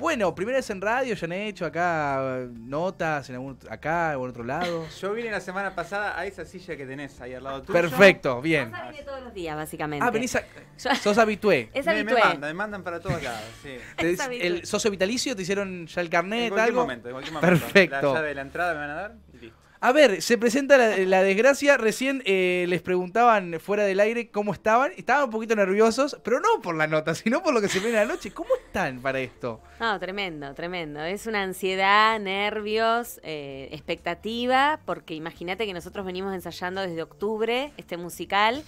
Bueno, primera vez en radio, ya han hecho acá notas, en algún, acá o en otro lado. Yo vine la semana pasada a esa silla que tenés ahí al lado tuyo. Perfecto, bien. Rosa todos los días, básicamente. Ah, venís a... Sos habitué. Es me, habitué. Me, mandan, me mandan para todos acá. sí. el, ¿Socio vitalicio? ¿Te hicieron ya el carnet, en algo? Momento, en cualquier momento. Perfecto. La llave de la entrada me van a dar. A ver, se presenta la, desgracia. Recién eh, les preguntaban fuera del aire cómo estaban. Estaban un poquito nerviosos, pero no por la nota, sino por lo que se ve en la noche. ¿Cómo están para esto? No, tremendo, tremendo. Es una ansiedad, nervios, eh, expectativa, porque imagínate que nosotros venimos ensayando desde octubre este musical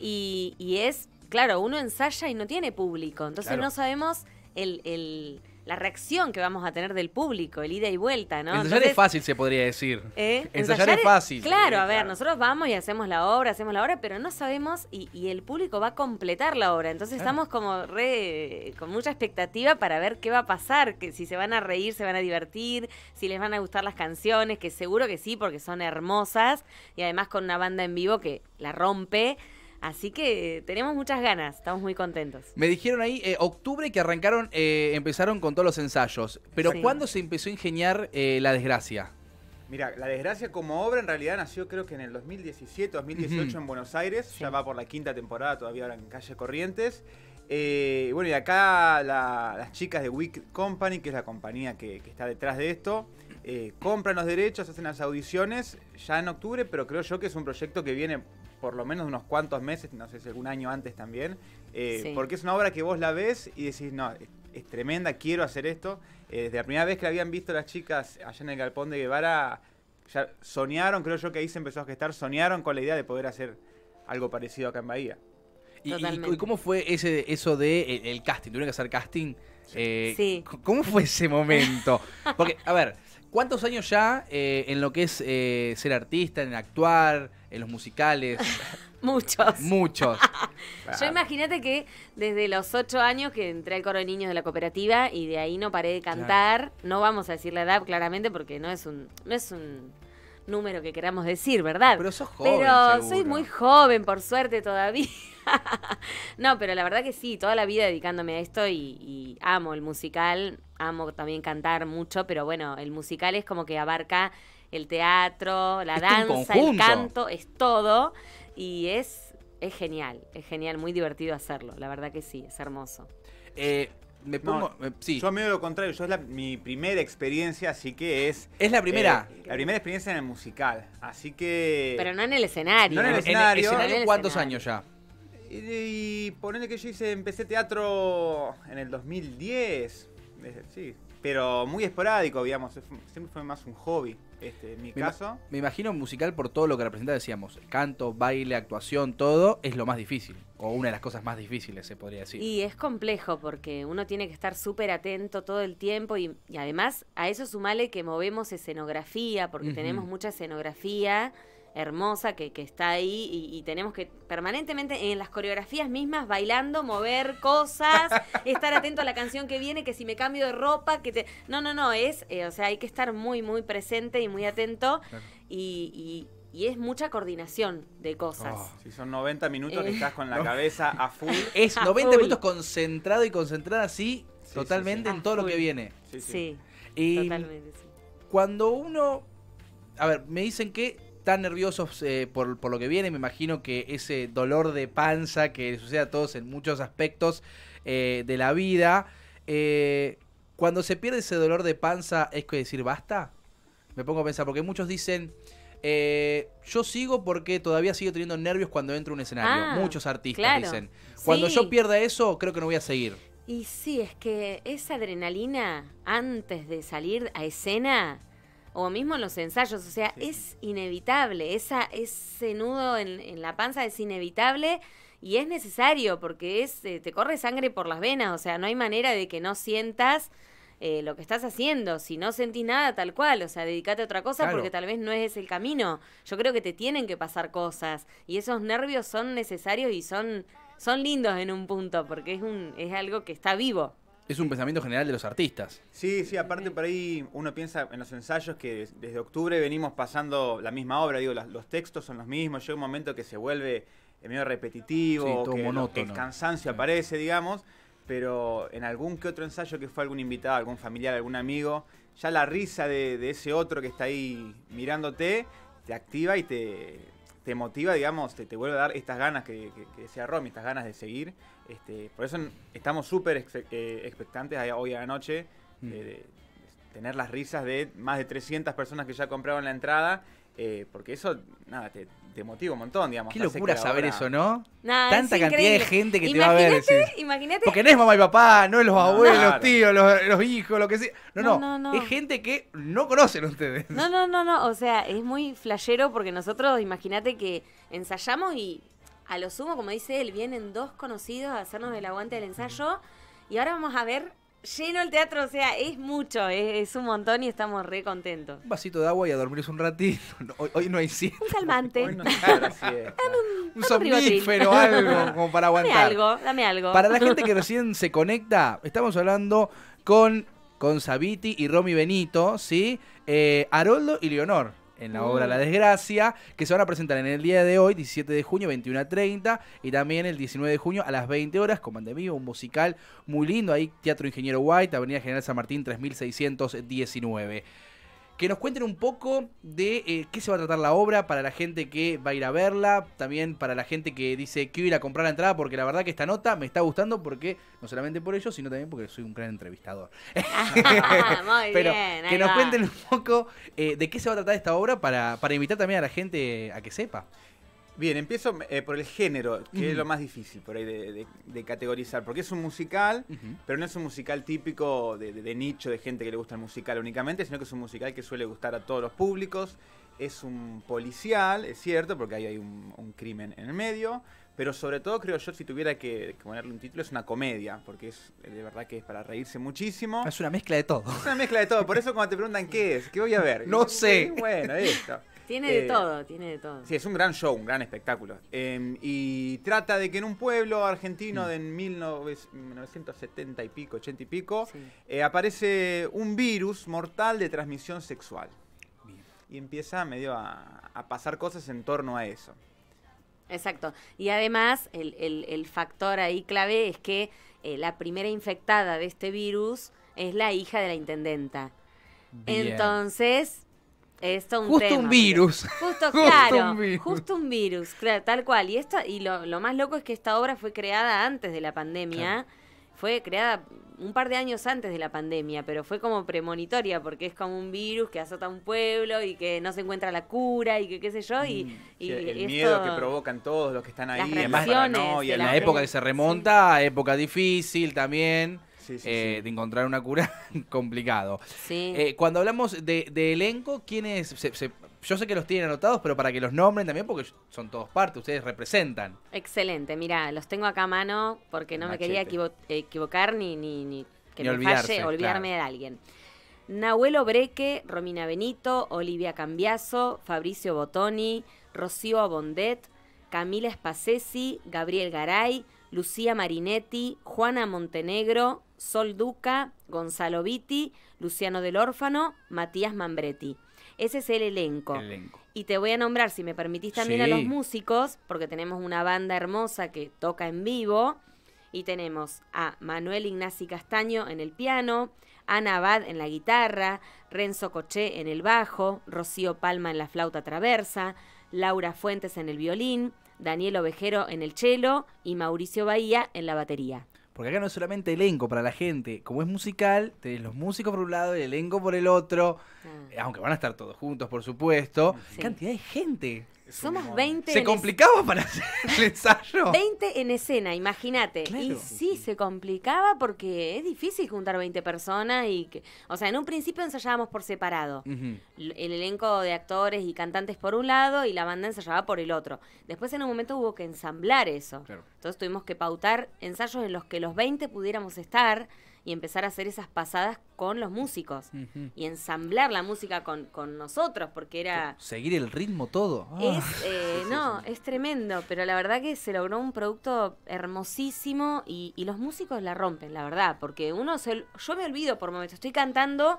y, es, claro, uno ensaya y no tiene público. Entonces no sabemos el, el la reacción que vamos a tener del público, el ida y vuelta, ¿no? Ensayar es fácil, se podría decir. ¿eh? Ensayar, es fácil. Claro, a ver, nosotros vamos y hacemos la obra, hacemos la obra, pero no sabemos y, el público va a completar la obra. Entonces estamos como con mucha expectativa para ver qué va a pasar, que si se van a reír, se van a divertir, si les van a gustar las canciones, que seguro que sí, porque son hermosas y además con una banda en vivo que la rompe. Así que eh, tenemos muchas ganas, estamos muy contentos. Me dijeron ahí, eh, octubre que arrancaron, eh, empezaron con todos los ensayos, pero ¿cuándo se empezó a ingeniar La Desgracia? Mira, La Desgracia como obra en realidad nació creo que en el 2017, 2018 en Buenos Aires, ya va por la quinta temporada todavía ahora en Calle Corrientes. bueno, y acá las chicas de Wicked Company, que es la compañía que, está detrás de esto, compran los derechos, hacen las audiciones ya en octubre, pero creo yo que es un proyecto que viene por lo menos unos cuantos meses, no sé si algún año antes también, eh, porque es una obra que vos la ves y decís, no, es, tremenda, quiero hacer esto. Eh, desde la primera vez que la habían visto las chicas allá en el galpón de Guevara, ya soñaron, creo yo que ahí se empezó a gestar, soñaron con la idea de poder hacer algo parecido acá en Bahía. ¿Y, cómo fue ese, eso de e, el, casting? ¿Tuvieron que hacer casting? Sí. Eh, ¿Cómo fue ese momento? Porque, a ver, ¿cuántos años ya en lo que es ser artista, en actuar? en los musicales. Muchos. Muchos. Yo imagínate que desde los ocho años que entré al coro de niños de la cooperativa y de ahí no paré de cantar. No vamos a decir la edad claramente porque no es un, es un número que queramos decir, ¿verdad? Pero sos joven. Pero soy muy joven, por suerte, todavía. no, pero la verdad que sí, toda la vida dedicándome a esto y amo el musical, amo también cantar mucho, pero bueno, el musical es como que abarca el teatro, la danza, el canto, es todo. Y es, es genial, es genial, muy divertido hacerlo, la verdad que sí, es hermoso. Eh, me pongo, eh, Yo lo contrario, yo es mi primera experiencia, así que es... Es la primera. Eh, la primera experiencia en el musical, así que... Pero no en el escenario. No en el escenario. ¿Cuántos años ya? Y, y que yo hice, empecé teatro en el 2010. Eh, sí, pero muy esporádico, digamos, siempre fue más un hobby. Este, en mi caso. me imagino musical por todo lo que representa, decíamos, canto, baile, actuación, todo, es lo más difícil, o una de las cosas más difíciles, se podría decir. Y es complejo porque uno tiene que estar súper atento todo el tiempo y, además a eso sumale que movemos escenografía, porque tenemos mucha escenografía hermosa que, está ahí y, tenemos que permanentemente en las coreografías mismas bailando, mover cosas, estar atento a la canción que viene, que si me cambio de ropa, que te... No, no, no, es, eh, o sea, hay que estar muy, muy presente y muy atento y, es mucha coordinación de cosas. Oh. si son 90 minutos que eh. estás con la cabeza a full. Es 90 minutos concentrado y concentrada así, sí, totalmente en todo lo que viene. Sí, sí. totalmente. Cuando uno. A ver, me dicen que tan nerviosos eh, por, lo que viene. Me imagino que ese dolor de panza que sucede a todos en muchos aspectos eh, de la vida. Eh, cuando se pierde ese dolor de panza, ¿es que decir basta? Me pongo a pensar, porque muchos dicen. yo sigo porque todavía sigo teniendo nervios cuando entro a un escenario. Ah, muchos artistas dicen. Cuando yo pierda eso, creo que no voy a seguir. Y sí, es que esa adrenalina antes de salir a escena o mismo en los ensayos, o sea, es inevitable, esa, ese nudo en, la panza es inevitable y es necesario porque es, eh, te corre sangre por las venas, o sea, no hay manera de que no sientas eh, lo que estás haciendo, si no sentís nada tal cual, o sea, dedicate a otra cosa porque tal vez no es el camino, yo creo que te tienen que pasar cosas y esos nervios son necesarios y son, son lindos en un punto porque es, un, es algo que está vivo es un pensamiento general de los artistas. Sí, sí, aparte por ahí uno piensa en los ensayos que desde octubre venimos pasando la misma obra, digo, los textos son los mismos, llega un momento que se vuelve eh, medio repetitivo, que, el cansancio aparece, digamos, pero en algún que otro ensayo que fue algún invitado, algún familiar, algún amigo, ya la risa de ese otro que está ahí mirándote te activa y te, te motiva, digamos, te, vuelve a dar estas ganas que, que, que decía Romy, estas ganas de seguir. Este, por eso estamos súper eh, expectantes hoy a la noche mm. eh, de, tener las risas de más de 300 personas que ya compraron la entrada, eh, porque eso, nada, te, te motiva un montón, digamos. Qué locura saber eso, ¿no? Tanta cantidad de gente que te va a ver. Imagínate, Imagínate. Porque no es mamá y papá, no es los abuelos, los tíos, los, hijos, lo que sea. No no, no Es gente que no conocen ustedes. No, no, no, no. O sea, es muy flayero porque nosotros, imagínate que ensayamos y a lo sumo, como dice él, vienen dos conocidos a hacernos el aguante del ensayo. Y ahora vamos a ver lleno el teatro, o sea, es mucho, es, un montón y estamos re contentos. Un vasito de agua y a dormirse un ratito. Hoy, no hay cien Un calmante. Hoy no un, un somnífero, algo como para aguantar. Dame algo, dame algo. Para la gente que recién se conecta, estamos hablando con, con Sabiti y Romy Benito, ¿sí? Eh, Haroldo y Leonor en la obra mm. La Desgracia, que se van a presentar en el día de hoy, 17 de junio, 21 a 30, y también el 19 de junio a las 20 horas, con Vivo, un musical muy lindo, ahí Teatro Ingeniero White, Avenida General San Martín 3619 que nos cuenten un poco de eh, qué se va a tratar la obra para la gente que va a ir a verla, también para la gente que dice que ir a comprar la entrada, porque la verdad que esta nota me está gustando porque, no solamente por ello, sino también porque soy un gran entrevistador. Pero que nos cuenten un poco eh, de qué se va a tratar esta obra para, para invitar también a la gente a que sepa. Bien, empiezo eh, por el género, que es lo más difícil por ahí de, categorizar, porque es un musical, pero no es un musical típico de, nicho, de gente que le gusta el musical únicamente, sino que es un musical que suele gustar a todos los públicos. Es un policial, es cierto, porque ahí hay un, crimen en el medio, pero sobre todo creo yo, si tuviera que, ponerle un título, es una comedia, porque es de verdad que es para reírse muchísimo. Ah, es una mezcla de todo. Es una mezcla de todo, por eso cuando te preguntan qué es, qué voy a ver. No sé. Bueno, esto. Tiene de eh, todo, tiene de todo. Sí, es un gran show, un gran espectáculo. Em, y trata de que en un pueblo argentino mm. de 1970 y pico, 80 y pico, eh, aparece un virus mortal de transmisión sexual y empieza medio a, pasar cosas en torno a eso. Exacto. Y además, el, factor ahí clave es que eh, la primera infectada de este virus es la hija de la intendenta. Entonces, justo un virus. Justo, Un virus. Justo un virus, tal cual. Y esta, y lo, lo, más loco es que esta obra fue creada antes de la pandemia. Fue creada un par de años antes de la pandemia, pero fue como premonitoria, porque es como un virus que azota a un pueblo y que no se encuentra la cura y que qué sé yo. Y, mm, el miedo que provocan todos los que están ahí, además, la, la época que se remonta, época difícil también. Eh, de encontrar una cura complicado. Eh, cuando hablamos de, elenco, ¿quiénes yo sé que los tienen anotados, pero para que los nombren también, porque son todos parte, ustedes representan. Excelente, mira, los tengo acá a mano porque no me quería equivocar ni, ni, que me olvidarme de alguien. Nahuel Breque, Romina Benito, Olivia Cambiaso, Fabricio Botoni, Rocío Abondet, Camila Spacesi, Gabriel Garay, Lucía Marinetti, Juana Montenegro, Sol Duca, Gonzalo Vitti, Luciano del Órfano, Matías Mambretti. Ese es el elenco. Y te voy a nombrar, si me permitís también, a los músicos, porque tenemos una banda hermosa que toca en vivo. Y tenemos a Manuel Ignacio Castaño en el piano, Ana Abad en la guitarra, Renzo Coché en el bajo, Rocío Palma en la flauta traversa, Laura Fuentes en el violín, Daniel Ovejero en el cello y Mauricio Bahía en la batería. Porque acá no es solamente elenco para la gente, como es musical, tenés los músicos por un lado, el elenco por el otro, mm. aunque van a estar todos juntos, por supuesto. Cantidad de gente. Somos 20. Se complicaba para hacer el ensayo. 20 en escena, imagínate. Y sí, se complicaba porque es difícil juntar 20 personas y que, o sea, en un principio ensayábamos por separado. El elenco de actores y cantantes por un lado y la banda ensayaba por el otro. Después en un momento hubo que ensamblar eso. Entonces tuvimos que pautar ensayos en los que los 20 pudiéramos estar y empezar a hacer esas pasadas con los músicos y ensamblar la música con, con, nosotros, porque era... Seguir el ritmo todo. Ah. Eh, no, es tremendo, pero la verdad que se logró un producto hermosísimo y, y los músicos la rompen, la verdad, porque uno se... Yo me olvido por momentos, estoy cantando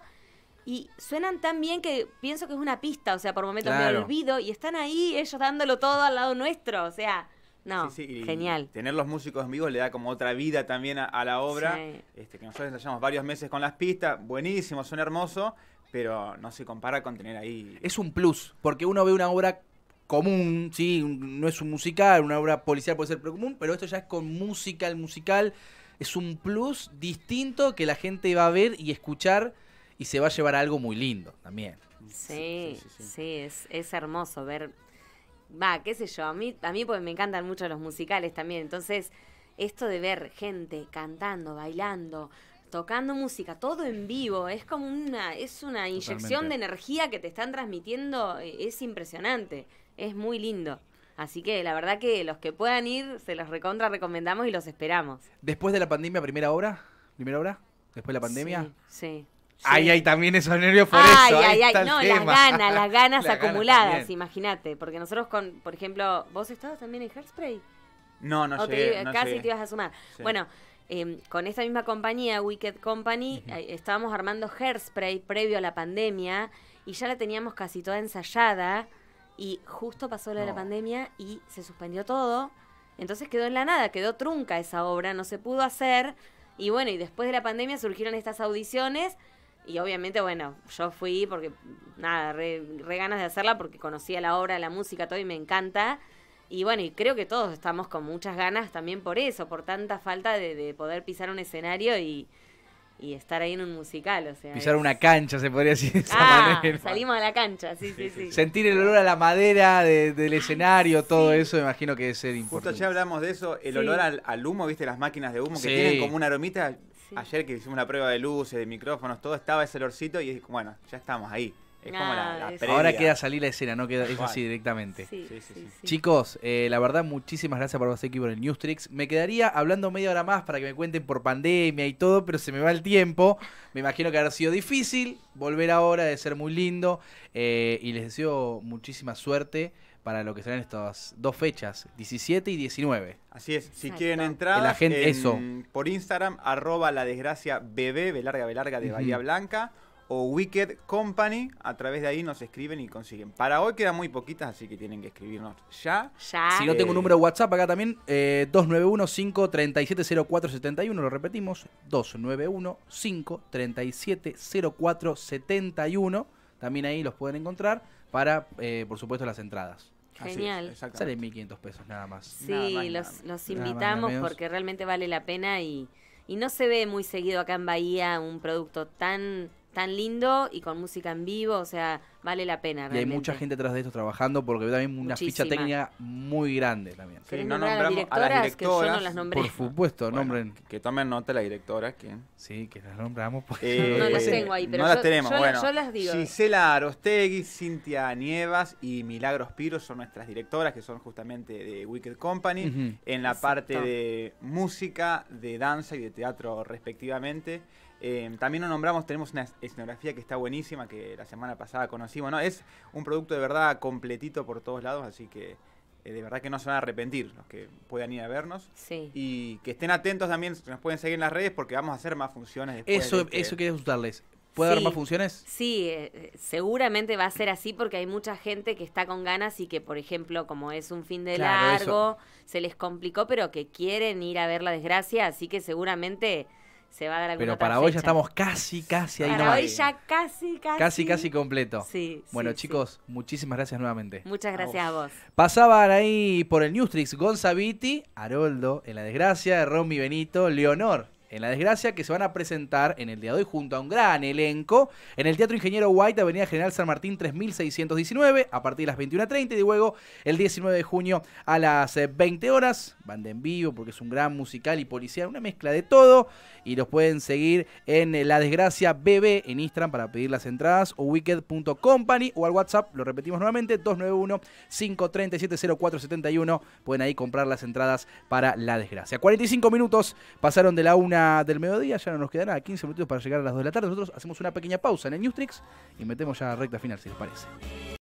y suenan tan bien que pienso que es una pista, o sea, por momentos me olvido y están ahí ellos dándolo todo al lado nuestro, o sea... No, genial. Tener los músicos en vivo le da como otra vida también a, la obra. Este, que nosotros ensayamos varios meses con las pistas, buenísimo, son hermoso, pero no se compara con tener ahí. Es un plus, porque uno ve una obra común, sí, no es un musical, una obra policial puede ser común, pero esto ya es con música, el musical es un plus distinto que la gente va a ver y escuchar y se va a llevar algo muy lindo también. Sí, sí, es, es hermoso ver va, qué sé yo, a mí, a mí me encantan mucho los musicales también, entonces esto de ver gente cantando, bailando, tocando música, todo en vivo, es como una, es una inyección de energía que te están transmitiendo, eh, es impresionante, es muy lindo. Así que la verdad que los que puedan ir, se los recontra recomendamos y los esperamos. Después de la pandemia, primera hora, primera hora, después de la pandemia. sí. Ay, ay, también esos nervios por eso. Ay, ay, no, las ganas, las ganas acumuladas, imagínate. Porque nosotros con, por ejemplo, ¿vos estabas también en Hairspray? No, no, llegué, Casi te ibas a sumar. Bueno, em, con esta misma compañía, Wicked Company, eh, estábamos armando Hairspray previo a la pandemia y ya la teníamos casi toda ensayada y justo pasó la, la pandemia y se suspendió todo. Entonces quedó en la nada, quedó trunca esa obra, no se pudo hacer. Y bueno, y después de la pandemia surgieron estas audiciones y obviamente, bueno, yo fui porque, nada, re, ganas de hacerla porque conocía la obra, la música, todo y me encanta. Y bueno, y creo que todos estamos con muchas ganas también por eso, por tanta falta de, poder pisar un escenario y, estar ahí en un musical. pisar una cancha, se podría decir. De ah, salimos a la cancha, sí, sí, sí. Sentir el olor a la madera del escenario, todo eso, me imagino que es ser importante. Justo ya hablamos de eso, el olor al, humo, viste, las máquinas de humo que tienen como una aromita Ayer que hicimos la prueba de luces, de micrófonos, todo estaba ese olorcito y bueno, ya estamos ahí. Es como la, Ahora queda salir la escena, no queda, es así directamente. Chicos, eh, la verdad, muchísimas gracias por vos aquí por el Newstrix. Me quedaría hablando media hora más para que me cuenten por pandemia y todo, pero se me va el tiempo. Me imagino que habrá sido difícil volver ahora, de ser muy lindo. Eh, y les deseo muchísima suerte para lo que serán estas dos fechas, 17 y 19. Así es, si quieren entrar por Instagram, arroba la desgracia bebé, belarga, belarga de Bahía Blanca, o Wicked Company, a través de ahí nos escriben y consiguen. Para hoy quedan muy poquitas, así que tienen que escribirnos ya. ya. Si no tengo un número WhatsApp acá también, 291 eh, 537 lo repetimos, 291 537 también ahí los pueden encontrar para, eh, por supuesto, las entradas. Genial. Sale 1.500 pesos nada más. Sí, los, los, invitamos porque realmente vale la pena y, y no se ve muy seguido acá en Bahía un producto tan tan lindo y con música en vivo, o sea, vale la pena. Y hay mucha gente atrás de esto trabajando porque también una ficha técnica muy grande también. no nombramos a las directoras, Por supuesto, nombren. Que tomen nota la directora, que Sí, que las nombramos porque eh, no, las eh, tengo ahí, pero yo, las digo. Gisela Arostegui, Cintia Nievas y Milagros Piro son nuestras directoras que son justamente de Wicked Company en la parte de música, de danza y de teatro respectivamente. Eh, también nos nombramos, tenemos una escenografía que está buenísima, que la semana pasada conocimos, ¿no? Es un producto de verdad completito por todos lados, así que eh, de verdad que no se van a arrepentir los que puedan ir a vernos. Sí. Y que estén atentos también, nos pueden seguir en las redes porque vamos a hacer más funciones después. Eso, de este eso quiere ¿Puede haber más funciones? Sí, eh, seguramente va a ser así porque hay mucha gente que está con ganas y que, por ejemplo, como es un fin de largo, se les complicó, pero que quieren ir a ver la desgracia, así que seguramente se va a dar Pero para hoy ya estamos casi, casi ahí para Hoy ya casi, casi. Casi, casi completo. Sí. Bueno, chicos, muchísimas gracias nuevamente. Muchas gracias a vos. Pasaban ahí por el Newstrix Gonzaviti, Haroldo en la desgracia, Romy Benito, Leonor en La Desgracia, que se van a presentar en el día de hoy junto a un gran elenco en el Teatro Ingeniero White, Avenida General San Martín 3619, a partir de las 21.30 y luego el 19 de junio a las 20 eh, horas. Banda en vivo porque es un gran musical y policial, una mezcla de todo. Y los pueden seguir en eh, La Desgracia BB en Instagram para pedir las entradas o wicked.company o al WhatsApp, lo repetimos nuevamente, 291-537-0471. Pueden ahí comprar las entradas para La Desgracia. 45 minutos pasaron de la una del mediodía, ya no nos quedará nada, 15 minutos para llegar a las 2 de la tarde. Nosotros hacemos una pequeña pausa en el Newstrix y metemos ya recta final, si les parece.